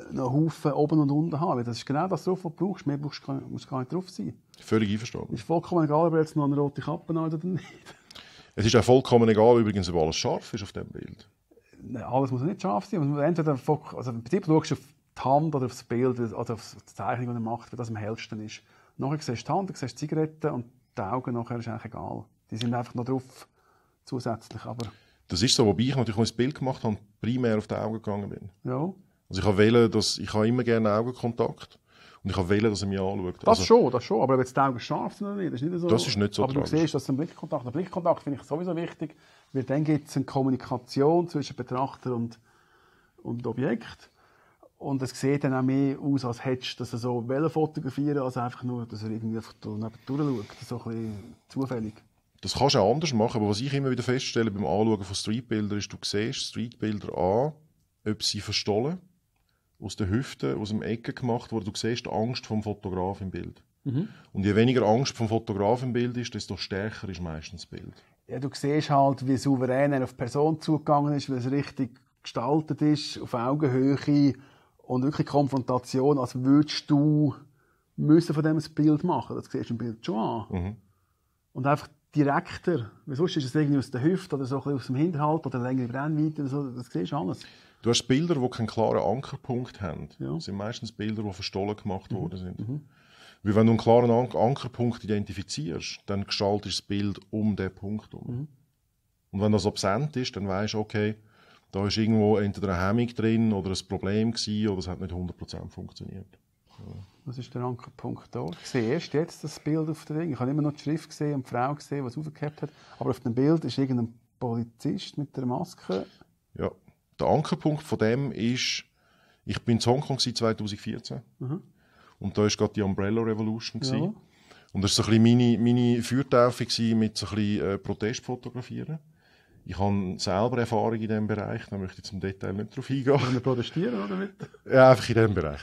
einen Haufen oben und unten haben. Das ist genau das drauf, was du brauchst. Mehr brauchst, muss gar nicht drauf sein. Völlig einverstanden. Ist vollkommen egal, ob er jetzt noch eine rote Kappe hat oder nicht. Es ist auch vollkommen egal, übrigens, ob alles scharf ist auf dem Bild. Nein, alles muss nicht scharf sein. Also entweder also im Prinzip schaust du auf die Hand oder aufs Bild oder auf die Zeichnung, die er macht, weil das am hellsten ist. Nachher siehst du die Hand, dann siehst du die Zigarette und die Augen nachher ist eigentlich egal. Die sind einfach noch drauf zusätzlich. Aber das ist so, wobei ich natürlich ein Bild gemacht habe und primär auf die Augen gegangen bin. Ja. Also ich habe wählen, dass ich habe immer gerne Augenkontakt und ich habe wählen, dass er mich anschaut. Das also, schon, das schon, aber ob jetzt die Augen scharf sind oder nicht, das ist nicht so. Das ist nicht so Aber tragisch. du siehst, dass ein Blickkontakt, der Blickkontakt finde ich sowieso wichtig, weil dann gibt es eine Kommunikation zwischen Betrachter und, und Objekt und es sieht dann auch mehr aus, als hättest du das so fotografieren als einfach nur, dass er irgendwie einfach da durchschaut, so ein bisschen zufällig. Das kannst du auch anders machen, aber was ich immer wieder feststelle beim Anschauen von Streetbildern ist, du siehst Streetbilder an, ob sie verstollen, aus den Hüften, aus dem Ecken gemacht wurden. Du siehst die Angst vom Fotograf im Bild. Mhm. Und je weniger Angst vom Fotograf im Bild ist, desto stärker ist meistens das Bild. Ja, du siehst halt, wie souverän er auf die Person zugegangen ist, wie es richtig gestaltet ist, auf Augenhöhe und wirklich Konfrontation, als würdest du müssen von dem ein Bild machen. Das siehst du im Bild schon an. Mhm. Und einfach direkter. Weil sonst ist es irgendwie aus der Hüfte oder so aus dem Hinterhalt oder längere Brennweite. So. Das siehst du alles. Du hast Bilder, die keinen klaren Ankerpunkt haben. Ja. Das sind meistens Bilder, die verstollen gemacht mhm. worden sind. Mhm. Weil wenn du einen klaren An Ankerpunkt identifizierst, dann gestaltest du das Bild um den Punkt um. Mhm. Und wenn das absent ist, dann weißt du, okay, da ist irgendwo entweder eine Hemmung drin oder ein Problem gewesen, oder es hat nicht 100% funktioniert. Ja. Was ist der Ankerpunkt dort. Ich sehe erst jetzt das Bild auf der Ding. Ich habe immer noch die Schrift gesehen und die Frau gesehen, die es aufgehabt hat. Aber auf dem Bild ist irgendein Polizist mit der Maske. Ja, der Ankerpunkt von dem ist, ich bin in Hongkong 2014. Mhm. Und da war gerade die Umbrella Revolution. Ja. Und das war so ein bisschen meine, meine Feuertaufe mit so ein bisschen äh, Protestfotografieren. Ich habe selber Erfahrung in diesem Bereich, da möchte ich zum Detail nicht drauf eingehen. Können protestieren, oder mit? Ja, einfach in diesem Bereich.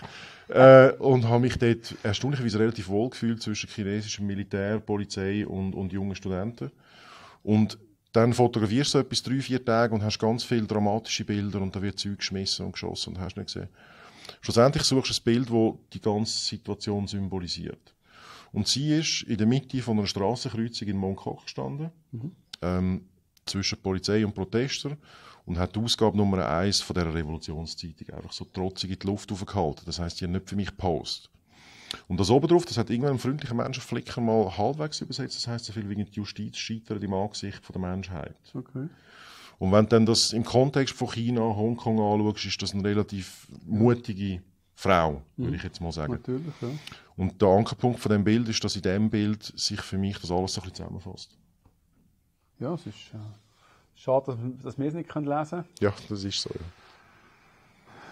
Äh, und habe mich dort erstaunlicherweise relativ wohl gefühlt zwischen chinesischem Militär, Polizei und, und jungen Studenten. Und dann fotografierst du etwas drei, vier Tage und hast ganz viele dramatische Bilder und da wird Zeug geschmissen und geschossen und hast nicht gesehen. Schlussendlich suchst du ein Bild, das die ganze Situation symbolisiert. Und sie ist in der Mitte von einer Straßenkreuzung in Mongkok gestanden. Mhm. Ähm, zwischen Polizei und Protester und hat die Ausgabe Nummer 1 von der Revolutionszeitung einfach so trotzig in die Luft aufgehalten. Das heißt, die haben nicht für mich Post. Und das oben drauf, das hat irgendwann ein freundlicher Menschenflicker mal halbwegs übersetzt. Das heißt so viel wegen die Justiz scheitert im Angesicht von der Menschheit. Okay. Und wenn du dann das im Kontext von China, Hongkong anschaust, ist das eine relativ mutige Frau, würde mhm. ich jetzt mal sagen. Natürlich, ja. Und der Ankerpunkt von dem Bild ist, dass in dem Bild sich für mich das alles so ein bisschen zusammenfasst. Ja, es ist äh, schade, dass wir es nicht können lesen können. Ja, das ist so.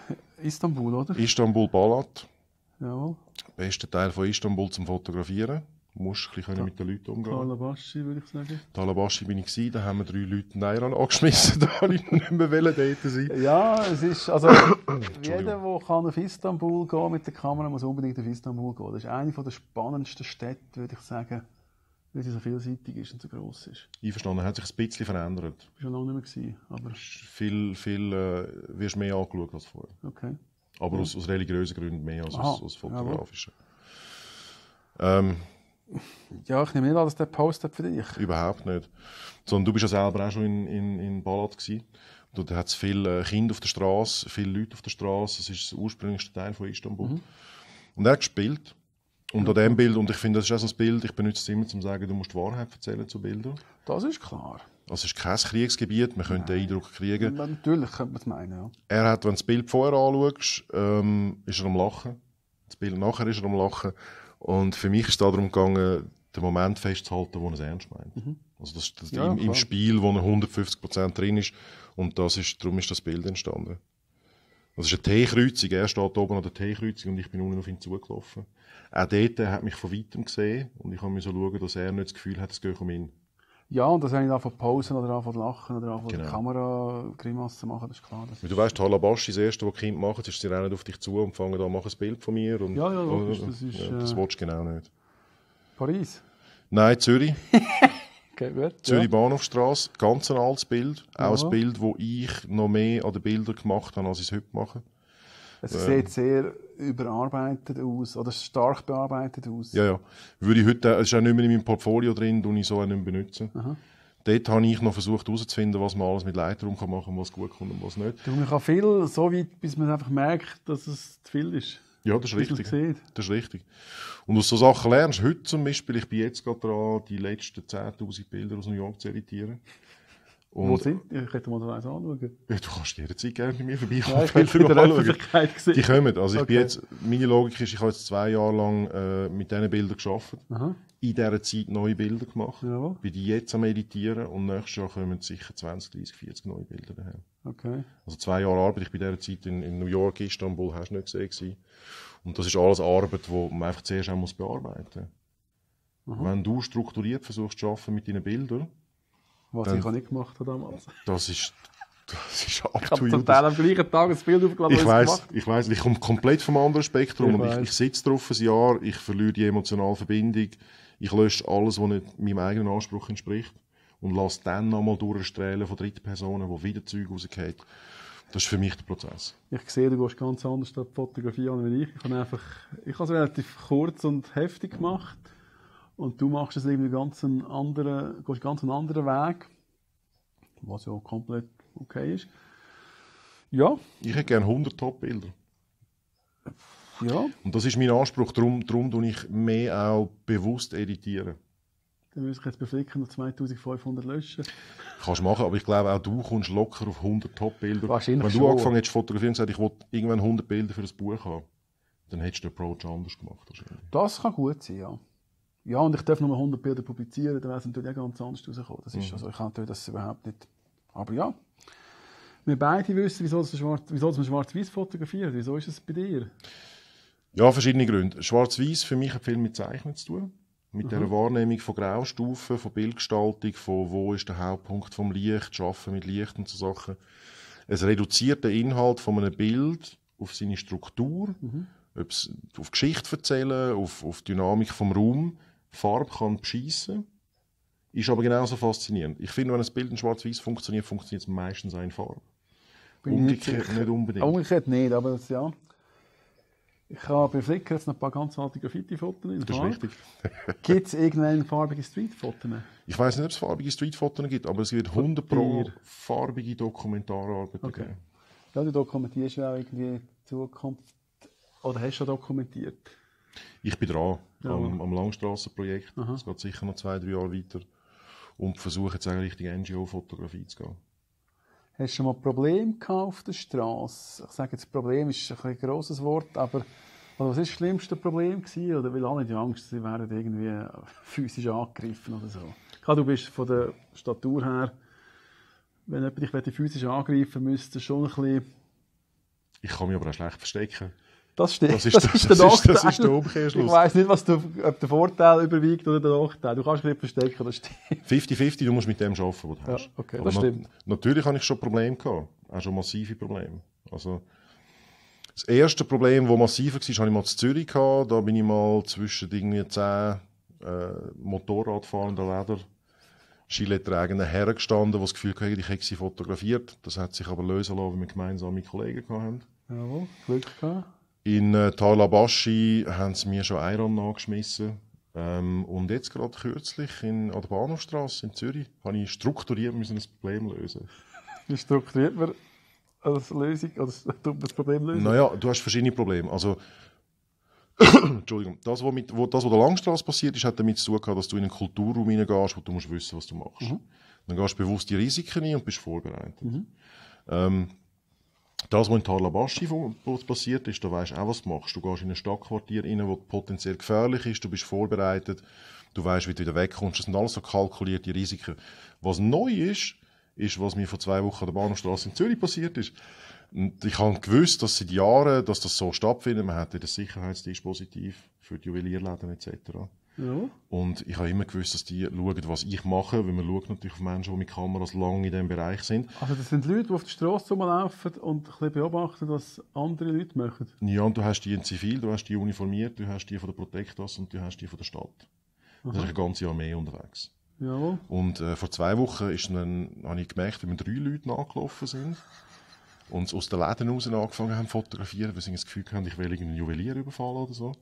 Ja. Istanbul, oder? Istanbul Balat. Jawohl. Beste Teil von Istanbul zum Fotografieren. Du musst ein bisschen mit den Leuten umgehen. Talabashi, würde ich sagen. Talabashi bin ich gewesen, da haben wir drei Leute Nairan angeschmissen, da wollte ich nicht mehr dort sein. Ja, es ist, also jeder, der kann auf Istanbul gehen mit der Kamera, muss unbedingt auf Istanbul gehen. Das ist eine der spannendsten Städte, würde ich sagen weil sie so vielseitig ist und so gross ist. Einverstanden, hat sich ein bisschen verändert. Schon lange nicht mehr gewesen, aber... Viel, viel, äh, wirst mehr angeschaut als vorher. Okay. Aber ja. aus, aus religiösen Gründen mehr als aus, aus fotografischen. Ähm, ja, ich nehme nicht an, dass der Post für dich. Überhaupt nicht. Sondern du bist ja selber auch schon in, in, in Ballad gewesen. Dort hat es viele äh, Kinder auf der Straße, viele Leute auf der Straße. Das ist der ursprünglichste Teil von Istanbul. Mhm. Und er hat gespielt. Unter dem Bild, und ich finde, das ist auch so ein Bild, ich benutze es immer, um zu sagen, du musst die Wahrheit erzählen zu Bildern. Das ist klar. Also es ist kein Kriegsgebiet, man könnte den Eindruck kriegen. Ja, natürlich könnte man es meinen, ja. Er hat, wenn du das Bild vorher anschaust, ähm, ist er am Lachen. Das Bild nachher ist er am Lachen. Und für mich ist es darum gegangen, den Moment festzuhalten, wo er es ernst meint. Mhm. Also das, das ja, im, im, Spiel, wo er 150% drin ist. Und das ist, darum ist das Bild entstanden. Das also, ist eine T-Kreuzung. Er steht oben an der T-Kreuzung und ich bin unten auf ihn zugelaufen. Auch dort hat mich von weitem gesehen und ich habe mir so schauen, dass er nicht das Gefühl hat, es gehe um ihn. Ja, und das habe ich dann angefangen pausen oder angefangen lachen oder angefangen genau. die Kamera Grimasse zu machen, das ist klar. Das du weißt, Halabasch ist das Erste, was Kind machen, ist sie rennen auf dich zu und fangen an, machen ein Bild von mir. Und, ja, ja, logisch, das ist... Ja, das äh, willst du genau nicht. Paris? Nein, Zürich. Okay, Zürich Bahnhofstrasse, ganz ein altes Bild. Aha. Auch ein Bild, das ich noch mehr an den Bildern gemacht habe, als ich es heute mache. Es ähm, sieht sehr überarbeitet aus oder stark bearbeitet aus. Ja, ja. Würde ich heute, es ist auch nicht mehr in meinem Portfolio drin, und ich so auch nicht mehr benutzen. Aha. Dort habe ich noch versucht herauszufinden, was man alles mit Lightroom machen kann, was gut kommt und was nicht. Du, man kann viel so weit, bis man einfach merkt, dass es zu viel ist. Ja, das ist richtig. Das ist richtig. Und aus so Sachen lernst heute zum Beispiel, ich bin jetzt gerade dran, die letzten 10.000 Bilder aus New York zu editieren. Und Wo sind die? Ich könnte mal das anschauen. Ja, du kannst jederzeit gerne bei mir vorbeikommen. Ja, ich Bilder in der Öffentlichkeit gesehen. Die kommen. Also ich okay. bin jetzt, meine Logik ist, ich habe jetzt zwei Jahre lang äh, mit diesen Bildern gearbeitet. Aha in dieser Zeit neue Bilder gemacht. Ja. Bin die jetzt am Editieren und nächstes Jahr kommen sicher 20, 30, 40 neue Bilder daher. Okay. Also zwei Jahre Arbeit. Ich bin in dieser Zeit in, in New York, Istanbul, hast du nicht gesehen. Gewesen. Und das ist alles Arbeit, die man einfach zuerst auch bearbeiten muss. Wenn du strukturiert versuchst zu arbeiten mit deinen Bildern, was dann, ich auch nicht gemacht habe damals. Das ist das ist up ich habe total am gleichen Tag ein Bild aufgeladen, ich weiß, Ich weiß, ich komme komplett vom anderen Spektrum ich und ich, ich sitze drauf ein Jahr, ich verliere die emotionale Verbindung, ich lösche alles, was nicht meinem eigenen Anspruch entspricht und lasse dann nochmal durchstrahlen von dritten Personen, die wieder Zeug rausgehen. Das ist für mich der Prozess. Ich sehe, du gehst ganz anders die Fotografie an wie ich. Ich habe einfach, ich habe es relativ kurz und heftig gemacht und du machst es irgendwie ganz einen anderen, gehst ganz einen anderen Weg, was ja komplett okay ist. Ja. Ich hätte gerne 100 Top-Bilder. Ja. Und das ist mein Anspruch, darum, tue ich mehr auch bewusst editieren. Dann müsste ich jetzt beflicken und 2500 löschen. Kannst machen, aber ich glaube, auch du kommst locker auf 100 Top-Bilder. Wahrscheinlich Wenn du schon. angefangen hättest zu fotografieren und gesagt, ich will irgendwann 100 Bilder für ein Buch haben, dann hättest du den Approach anders gemacht. Das kann gut sein, ja. Ja, und ich darf nur 100 Bilder publizieren, dann wäre es natürlich auch ganz anders rausgekommen. Das ist mhm. also, ich kann das überhaupt nicht. Aber ja, wir beide wissen, wieso, das Schwarz, wieso das man schwarz-weiß fotografiert. Wieso ist es bei dir? Ja, verschiedene Gründe. Schwarz-weiß für mich hat viel mit Zeichnen zu tun. Mit mhm. der Wahrnehmung von Graustufen, von Bildgestaltung, von wo ist der Hauptpunkt vom Licht, Schaffen mit Licht und so Sachen. Es reduziert den Inhalt von einem Bild auf seine Struktur, mhm. auf Geschichte erzählen, auf, auf Dynamik vom Raum. Farbe kann beschissen. Ist aber genauso faszinierend. Ich finde, wenn ein Bild in schwarz-weiß funktioniert, funktioniert es meistens in Farbe. Bin umgekehrt nicht, unbedingt. Umgekehrt nicht, aber das, ja. Ich habe bei Flickr jetzt noch ein paar ganz alte Graffiti-Fotos. Das ist richtig. gibt es irgendwelche farbige Street-Fotos? Ich weiß nicht, ob es farbige Street-Fotos gibt, aber es wird 100 pro farbige Dokumentararbeiten okay. geben. Ja, du dokumentierst ja auch irgendwie die Zukunft. Oder hast du schon dokumentiert? Ich bin dran ja. am, am Langstrassenprojekt. Es geht sicher noch zwei, drei Jahre weiter. Und versuche jetzt eigentlich Richtung NGO-Fotografie zu gehen. Hast du schon mal Probleme gehabt auf der Straße? Ich sage jetzt, Problem ist ein grosses Wort, aber oder was war das schlimmste Problem? Gewesen? Oder weil alle die Angst, sie wären irgendwie physisch angegriffen oder so. Klar, du bist von der Statur her, wenn jemand dich physisch angreifen müsste, schon ein bisschen... Ich kann mich aber auch schlecht verstecken. Das, stimmt. das ist, das ist der Nachteil. das ist der Umkehrschluss. Ich weiss nicht, was du, ob der Vorteil überwiegt oder der Nachteil. Du kannst dich verstecken, das stimmt. 50-50, du musst mit dem arbeiten, was du ja, hast. Okay, Aber das na stimmt. Natürlich habe ich schon Probleme gehabt. Auch schon massive Probleme. Also, das erste Problem, das massiver war, hatte ich mal in Zürich. Gehabt. Da bin ich mal zwischen irgendwie 10 äh, Motorradfahrenden Leder Gilet-tragenden Herren gestanden, die das Gefühl hatten, ich hätte sie fotografiert. Das hat sich aber lösen lassen, weil wir gemeinsame Kollegen hatten. Jawohl, Glück gehabt. In äh, Talabashi haben sie mir schon Iron angeschmissen. Ähm, und jetzt gerade kürzlich in, an der Bahnhofstrasse in Zürich habe ich strukturiert müssen ein Problem lösen. Wie strukturiert man eine Lösung, als das Problem lösen? Naja, du hast verschiedene Probleme. Also, Entschuldigung, das, was mit, wo, das, was der Langstrasse passiert ist, hat damit zu tun gehabt, dass du in einen Kulturraum hineingehst, wo du musst wissen, was du machst. Mhm. Dann gehst du bewusst die Risiken ein und bist vorbereitet. Mhm. Ähm, das, was in Tarlabaschi passiert ist, da weißt du auch, was du machst. Du gehst in ein Stadtquartier rein, das potenziell gefährlich ist, du bist vorbereitet, du weißt, wie du wieder wegkommst. Das sind alles so kalkulierte Risiken. Was neu ist, ist, was mir vor zwei Wochen an der Bahnhofstrasse in Zürich passiert ist. Und ich habe gewusst, dass seit Jahren, dass das so stattfindet. Man hat ja das Sicherheitsdispositiv für die Juwelierläden etc. Ja. Und ich habe immer gewusst, dass die schauen, was ich mache, weil man schaut natürlich auf Menschen, die mit Kameras lange in diesem Bereich sind. Also das sind Leute, die auf der Straße laufen und ein beobachten, was andere Leute machen? Ja, und du hast die in Zivil, du hast die uniformiert, du hast die von der Protectas und du hast die von der Stadt. Aha. Das ist eine ganze Armee unterwegs. Ja. Und äh, vor zwei Wochen ist dann, habe ich gemerkt, wie mir drei Leute nachgelaufen sind und aus den Läden raus angefangen haben zu fotografieren, weil sie das Gefühl haben, ich will irgendeinen Juwelier überfallen oder so.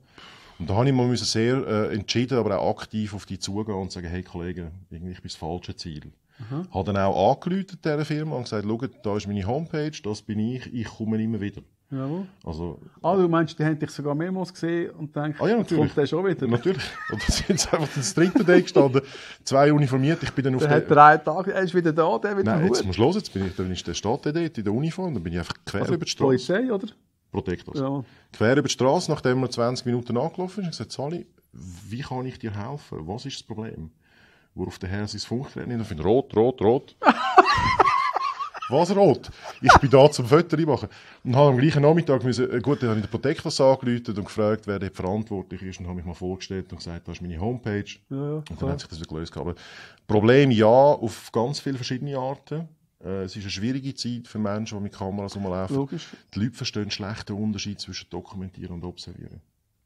Und da habe ich mal sehr äh, entschieden, aber auch aktiv auf die zugehen und sagen, hey Kollegen, irgendwie ich bin das falsche Ziel. Mhm. Habe dann auch angerufen dieser Firma und gesagt, schau, da ist meine Homepage, das bin ich, ich komme immer wieder. Jawohl. Also, ah, du meinst, die haben dich sogar mehrmals gesehen und denken, ah, ja, natürlich. kommt der schon wieder? Natürlich. Und dann sind sie einfach das dritte Tag gestanden, zwei uniformiert, ich bin dann auf der... Der hat drei Tage, er ist wieder da, der wieder Nein, jetzt musst du los, jetzt bin ich, dann ist der Stadt dort in der Uniform, dann bin ich einfach quer also über die Straße. Polizei, oder? pro Deklas. Ja. Quer über die Straße, nachdem er 20 Minuten angelaufen ist, hat gesagt, Sali, wie kann ich dir helfen? Was ist das Problem? Worauf der Herr sein Funkgerät nimmt und findet, rot, rot, rot. Was rot? Ich bin da zum Fötter machen. Und habe am gleichen Nachmittag müssen, äh, gut, dann habe ich den Protektus angelötet und gefragt, wer dort verantwortlich ist und habe mich mal vorgestellt und gesagt, das ist meine Homepage. Ja, und dann klar. hat sich das gelöst. Aber Problem ja, auf ganz viele verschiedene Arten. Äh, es ist eine schwierige Zeit für Menschen, die mit Kameras rumlaufen. Logisch. Die Leute verstehen einen schlechten Unterschied zwischen Dokumentieren und Observieren.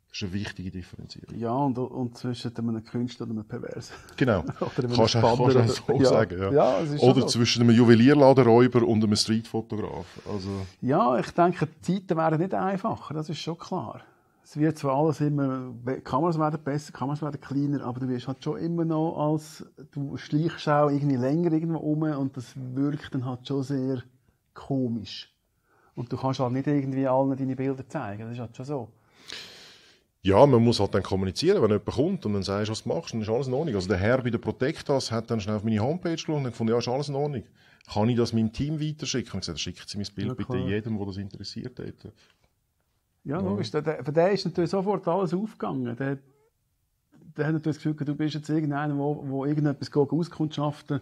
Das ist eine wichtige Differenzierung. Ja, und, und zwischen einem Künstler und einem Perversen. Genau. oder einem kannst du Kannst oder, so ja. sagen, ja. ja es ist oder zwischen einem Juwelierladenräuber und einem Streetfotograf. Also. Ja, ich denke, die Zeiten wären nicht einfacher, das ist schon klar es wird zwar alles immer, Kameras werden besser, Kameras werden kleiner, aber du wirst halt schon immer noch als, du schleichst auch irgendwie länger irgendwo um und das wirkt dann halt schon sehr komisch. Und du kannst halt nicht irgendwie allen deine Bilder zeigen, das ist halt schon so. Ja, man muss halt dann kommunizieren, wenn jemand kommt und dann sagst, du, was du machst, dann ist alles in Ordnung. Also der Herr bei der Protectas hat dann schnell auf meine Homepage geschaut und gefunden, ja, ist alles in Ordnung. Kann ich das meinem Team weiterschicken? Und gesagt, schickt sie mein Bild ja, bitte jedem, der das interessiert hätte. Ja, logisch. Ja. Der, für den ist natürlich sofort alles aufgegangen. Der, der hat natürlich das Gefühl, du bist jetzt irgendeiner, wo, wo irgendetwas auskundschaften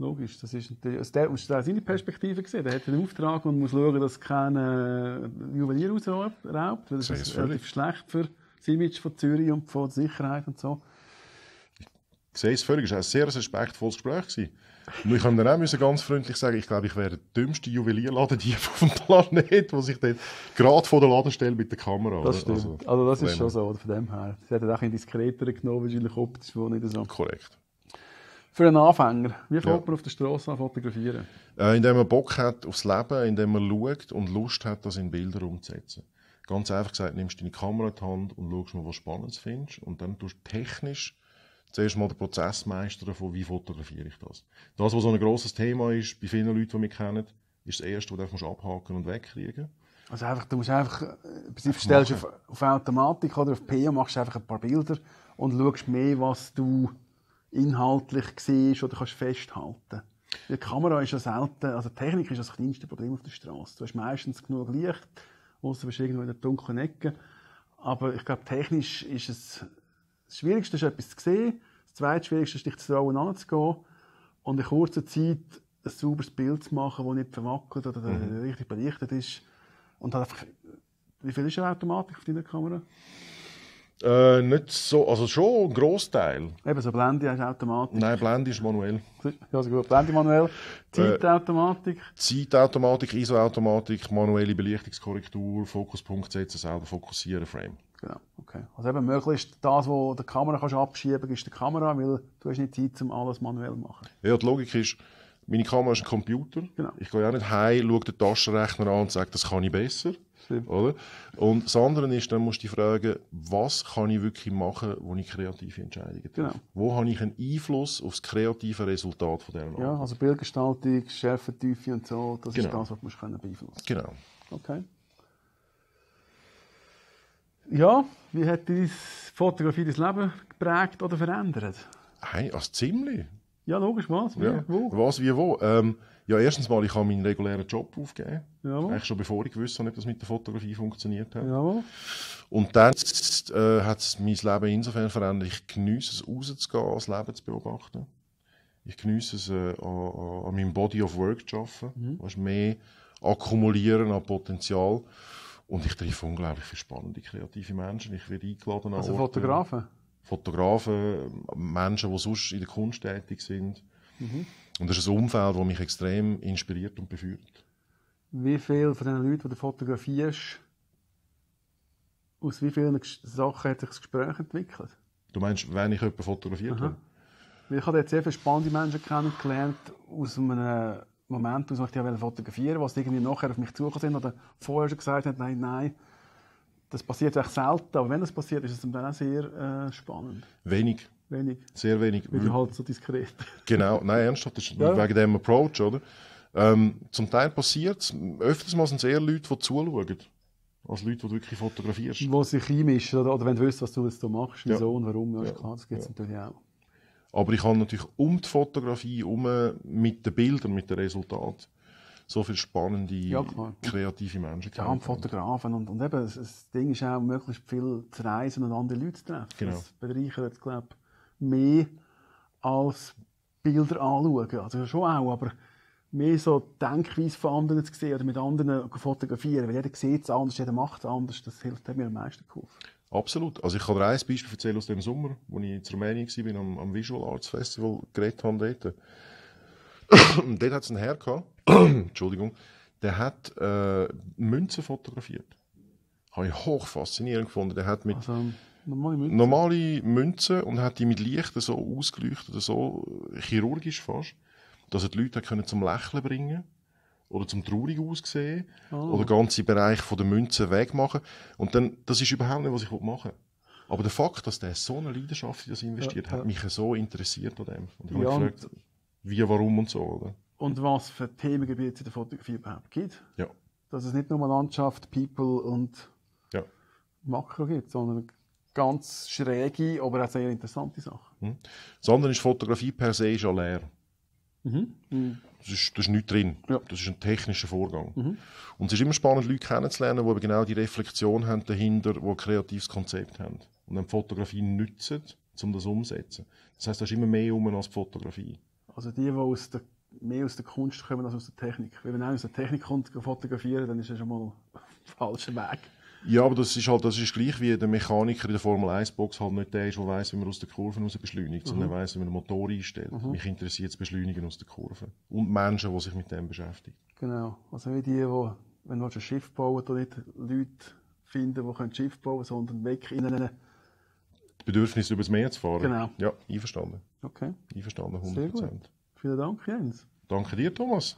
Logisch, das ist natürlich, also der, aus seine Perspektive gesehen, der hat einen Auftrag und muss schauen, dass keiner äh, Juwelier ausraubt, das, das ist, relativ schlecht für das Image von Zürich und von Sicherheit und so sehe es völlig. Es war ein sehr respektvolles Gespräch. Gewesen. Und ich musste dann auch ganz freundlich sagen, ich glaube, ich wäre der dümmste Juwelierladendieb auf dem Planeten, der sich dort gerade vor der Ladestelle mit der Kamera... Das stimmt. Also, also das ist schon so, oder? von dem her. Sie hat auch ein diskreter genommen, wahrscheinlich optisch, wo nicht so... Korrekt. Für einen Anfänger, wie fährt ja. man auf der Straße fotografieren? Äh, indem man Bock hat aufs Leben, indem man schaut und Lust hat, das in Bilder umzusetzen. Ganz einfach gesagt, nimmst du deine Kamera in die Hand und schaust mal, was Spannendes findest und dann tust du technisch zuerst mal der Prozess meistern, von wie fotografiere ich das. Das, was so ein grosses Thema ist, bei vielen Leuten, die mich kennen, ist das Erste, was du abhaken und wegkriegen Also einfach, du musst einfach, äh, du stellst auf, auf, Automatik oder auf PO, machst einfach ein paar Bilder und schaust mehr, was du inhaltlich siehst oder kannst festhalten. Die Kamera ist ja selten, also Technik ist das kleinste Problem auf der Straße. Du hast meistens genug Licht, außer du bist irgendwo in der dunklen Ecke. Aber ich glaube, technisch ist es das Schwierigste ist, etwas zu sehen. Das Zweitschwierigste ist, dich zu trauen, anzugehen. Und in kurzer Zeit ein sauberes Bild zu machen, das nicht verwackelt oder mhm. richtig belichtet ist. Und halt einfach, wie viel ist eine Automatik auf deiner Kamera? Äh, nicht so, also schon ein Großteil. Eben, so Blende ist Automatik. Nein, Blende ist manuell. Also gut, Blende manuell, äh, Zeitautomatik. Äh, Zeitautomatik, ISO-Automatik, manuelle Belichtungskorrektur, Fokuspunkt setzen, selber fokussieren, Frame. Genau, okay. Also eben möglichst das, was der Kamera kannst abschieben kannst, ist die Kamera, weil du hast nicht Zeit, um alles manuell zu machen. Ja, die Logik ist, meine Kamera ist ein Computer. Genau. Ich gehe auch nicht heim, schaue den Taschenrechner an und sage, das kann ich besser. Oder? Und das andere ist, dann musst du dich fragen, was kann ich wirklich machen, wo ich kreative Entscheidungen treffe? Genau. Wo habe ich einen Einfluss auf das kreative Resultat von dieser Arbeit? Ja, also Bildgestaltung, Schärfe, Tiefe und so, das genau. ist das, was man beeinflussen kann. Genau. Okay. Ja, wie hat deine Fotografie dein Leben geprägt oder verändert? Hey, also ziemlich. Ja, logisch, was, wie, ja. wo? Was, wie, wo. Ähm, ja, erstens mal, ich habe meinen regulären Job aufgegeben. Jawohl. Eigentlich schon bevor ich gewusst habe, ob das mit der Fotografie funktioniert hat. Jawohl. Und dann äh, hat es mein Leben insofern verändert, ich genieße es, rauszugehen, das Leben zu beobachten. Ich genieße es, äh, an, an meinem Body of Work zu arbeiten. Mhm. Weißt, mehr akkumulieren an Potenzial. Und ich treffe unglaublich viele spannende, kreative Menschen. Ich werde eingeladen Also Orte, Fotografen? Fotografen, Menschen, die sonst in der Kunst tätig sind. Mhm. Und das ist ein Umfeld, das mich extrem inspiriert und beführt. Wie viele von den Leuten, die du fotografierst, aus wie vielen Sachen hat sich das Gespräch entwickelt? Du meinst, wenn ich jemanden fotografiert habe? Ich habe jetzt sehr viele spannende Menschen kennengelernt aus einem Moment aus, die ich ja fotografieren was irgendwie nachher auf mich zugekommen sind oder vorher schon gesagt haben, nein, nein. Das passiert echt selten, aber wenn das passiert, ist es dann auch sehr äh, spannend. Wenig. Wenig. Sehr wenig. Weil du hm. halt so diskret. Genau, nein, ernsthaft, das ist ja. wegen dem Approach, oder? Ähm, zum Teil passiert es, öfters mal sind es eher Leute, die zuschauen. Als Leute, die du wirklich fotografierst. Die sich einmischen, oder, oder wenn du weißt, was du jetzt machst, wieso ja. und warum, ja, klar, das gibt es ja. natürlich auch. Aber ich habe natürlich um die Fotografie um mit den Bildern, mit den Resultaten so viele spannende, ja, kreative Menschen Ja, und Fotografen. Und, und eben, das Ding ist auch, möglichst viel zu reisen und andere Leute zu treffen. Genau. Das bereichert, glaube ich, mehr als Bilder anschauen. Also schon auch, aber mehr so die Denkweise von anderen zu sehen oder mit anderen fotografieren. Weil jeder sieht es anders, jeder macht es anders. Das hilft mir am meisten geholfen. Absolut. Also ich kann dir ein Beispiel erzählen aus dem Sommer, wo ich in Rumänien war, am, am Visual Arts Festival geredet habe dort. dort hat es einen Herr gehabt, Entschuldigung, der hat äh, Münzen fotografiert. Habe ich hoch faszinierend gefunden. Der hat mit also, normale, Münzen. normale Münzen und hat die mit Licht so ausgeleuchtet, so chirurgisch fast, dass er die Leute können zum Lächeln bringen konnte oder zum traurig aussehen oh. oder ganze Bereich von der Münze wegmachen. Und dann, das ist überhaupt nicht, was ich machen will. Aber der Fakt, dass der so eine Leidenschaft in das investiert, ja, ja. hat mich so interessiert an dem. Und ich ja, habe gefragt, wie, warum und so. Oder? Und was für Themengebiete in der Fotografie überhaupt gibt. Ja. Dass es nicht nur Landschaft, People und ja. Makro gibt, sondern ganz schräge, aber auch sehr interessante Sachen. Mhm. Das andere ist, Fotografie per se ist ja leer. Mhm. Mhm. Das ist, das ist nichts drin. Ja. Das ist ein technischer Vorgang. Mhm. Und es ist immer spannend, Leute kennenzulernen, die genau die Reflexion haben dahinter, die ein kreatives Konzept haben. Und dann die Fotografie nützen, um das umzusetzen. Das heißt, da ist immer mehr um als die Fotografie. Also die, die aus der, mehr aus der Kunst kommen als aus der Technik. Wenn man aus der Technik kommt, fotografieren, dann ist das schon mal der falsche Weg. Ja, aber das ist halt, das ist gleich wie der Mechaniker in der Formel 1 Box halt nicht der ist, der weiss, wie man aus der Kurve raus beschleunigt, mhm. sondern weiss, wie man den Motor einstellt. Mhm. Mich interessiert das Beschleunigen aus der Kurve. Und Menschen, die sich mit dem beschäftigen. Genau. Also wie die, die, wenn du ein Schiff bauen willst, nicht Leute finden, die ein Schiff bauen können, sondern weg in einen. Bedürfnis übers Meer zu fahren. Genau. Ja, einverstanden. Okay. Einverstanden, 100%. Sehr gut. Vielen Dank, Jens. Danke dir, Thomas.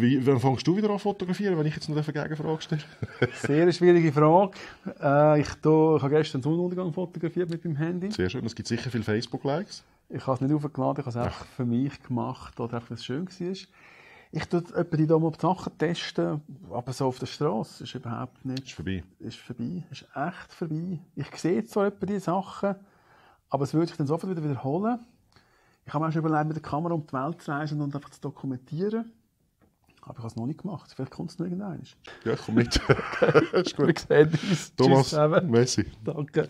Wie, wann fängst du wieder an fotografieren, wenn ich jetzt noch eine Gegenfrage stelle? Sehr schwierige Frage. Äh, ich, do, ich habe gestern einen Sonnenuntergang fotografiert mit meinem Handy. Sehr schön, es gibt sicher viele Facebook-Likes. Ich habe es nicht aufgeladen, ich habe es einfach für mich gemacht, oder weil es schön war. Ich teste etwa die mal die Sachen testen, aber so auf der Straße ist überhaupt nicht. Ist vorbei. Ist vorbei, ist echt vorbei. Ich sehe zwar etwa die Sachen, aber es würde sich dann sofort wieder wiederholen. Ich habe mir auch schon überlegt, mit der Kamera um die Welt zu reisen und einfach zu dokumentieren. Aber ich habe es noch nicht gemacht. Vielleicht kommt es noch irgendwann. Ja, komm mit. ist gut. Wir sehen uns. Thomas, Tschüss Messi. Danke.